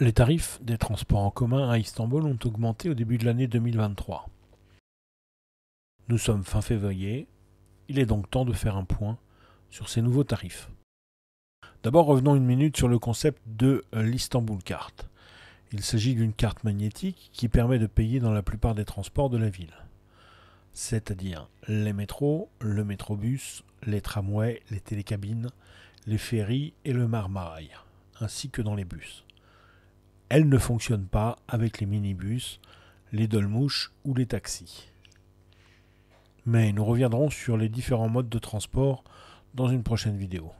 Les tarifs des transports en commun à Istanbul ont augmenté au début de l'année 2023. Nous sommes fin février, il est donc temps de faire un point sur ces nouveaux tarifs. D'abord revenons une minute sur le concept de l'Istanbul Carte. Il s'agit d'une carte magnétique qui permet de payer dans la plupart des transports de la ville, c'est-à-dire les métros, le métrobus, les tramways, les télécabines, les ferries et le marmarail, ainsi que dans les bus elle ne fonctionne pas avec les minibus, les dolmouches ou les taxis. Mais nous reviendrons sur les différents modes de transport dans une prochaine vidéo.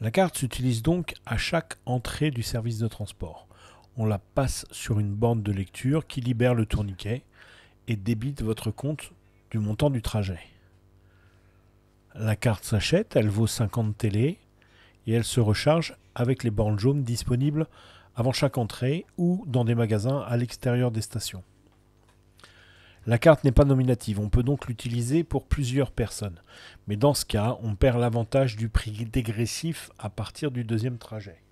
La carte s'utilise donc à chaque entrée du service de transport. On la passe sur une bande de lecture qui libère le tourniquet et débite votre compte du montant du trajet. La carte s'achète, elle vaut 50 télés et elle se recharge avec les bornes jaunes disponibles avant chaque entrée ou dans des magasins à l'extérieur des stations. La carte n'est pas nominative, on peut donc l'utiliser pour plusieurs personnes, mais dans ce cas, on perd l'avantage du prix dégressif à partir du deuxième trajet.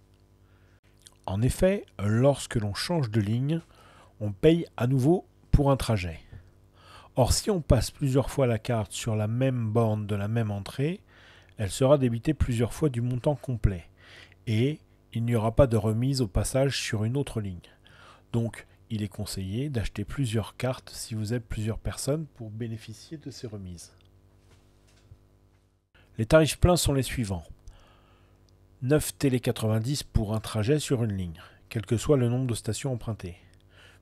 En effet, lorsque l'on change de ligne, on paye à nouveau pour un trajet. Or, si on passe plusieurs fois la carte sur la même borne de la même entrée, elle sera débitée plusieurs fois du montant complet. Et il n'y aura pas de remise au passage sur une autre ligne. Donc, il est conseillé d'acheter plusieurs cartes si vous êtes plusieurs personnes pour bénéficier de ces remises. Les tarifs pleins sont les suivants. 9 télé 90 pour un trajet sur une ligne, quel que soit le nombre de stations empruntées.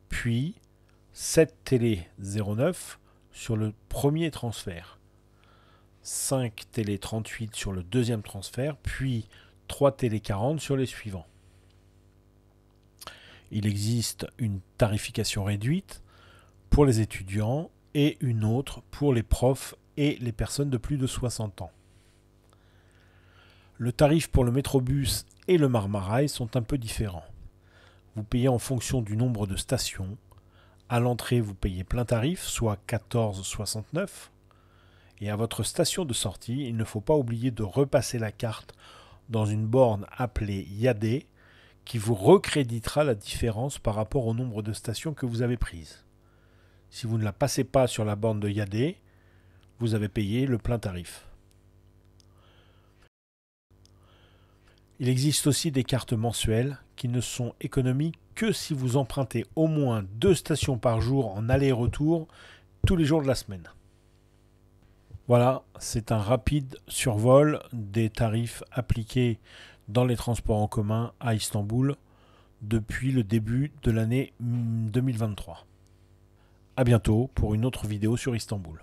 Puis 7 télé 09 sur le premier transfert. 5 télé 38 sur le deuxième transfert, puis 3 télé 40 sur les suivants. Il existe une tarification réduite pour les étudiants et une autre pour les profs et les personnes de plus de 60 ans. Le tarif pour le métrobus et le marmarail sont un peu différents. Vous payez en fonction du nombre de stations. À l'entrée, vous payez plein tarif, soit 14,69 et à votre station de sortie, il ne faut pas oublier de repasser la carte dans une borne appelée Yadé qui vous recréditera la différence par rapport au nombre de stations que vous avez prises. Si vous ne la passez pas sur la borne de Yadé, vous avez payé le plein tarif. Il existe aussi des cartes mensuelles qui ne sont économiques que si vous empruntez au moins deux stations par jour en aller-retour tous les jours de la semaine. Voilà, c'est un rapide survol des tarifs appliqués dans les transports en commun à Istanbul depuis le début de l'année 2023. Mm, A bientôt pour une autre vidéo sur Istanbul.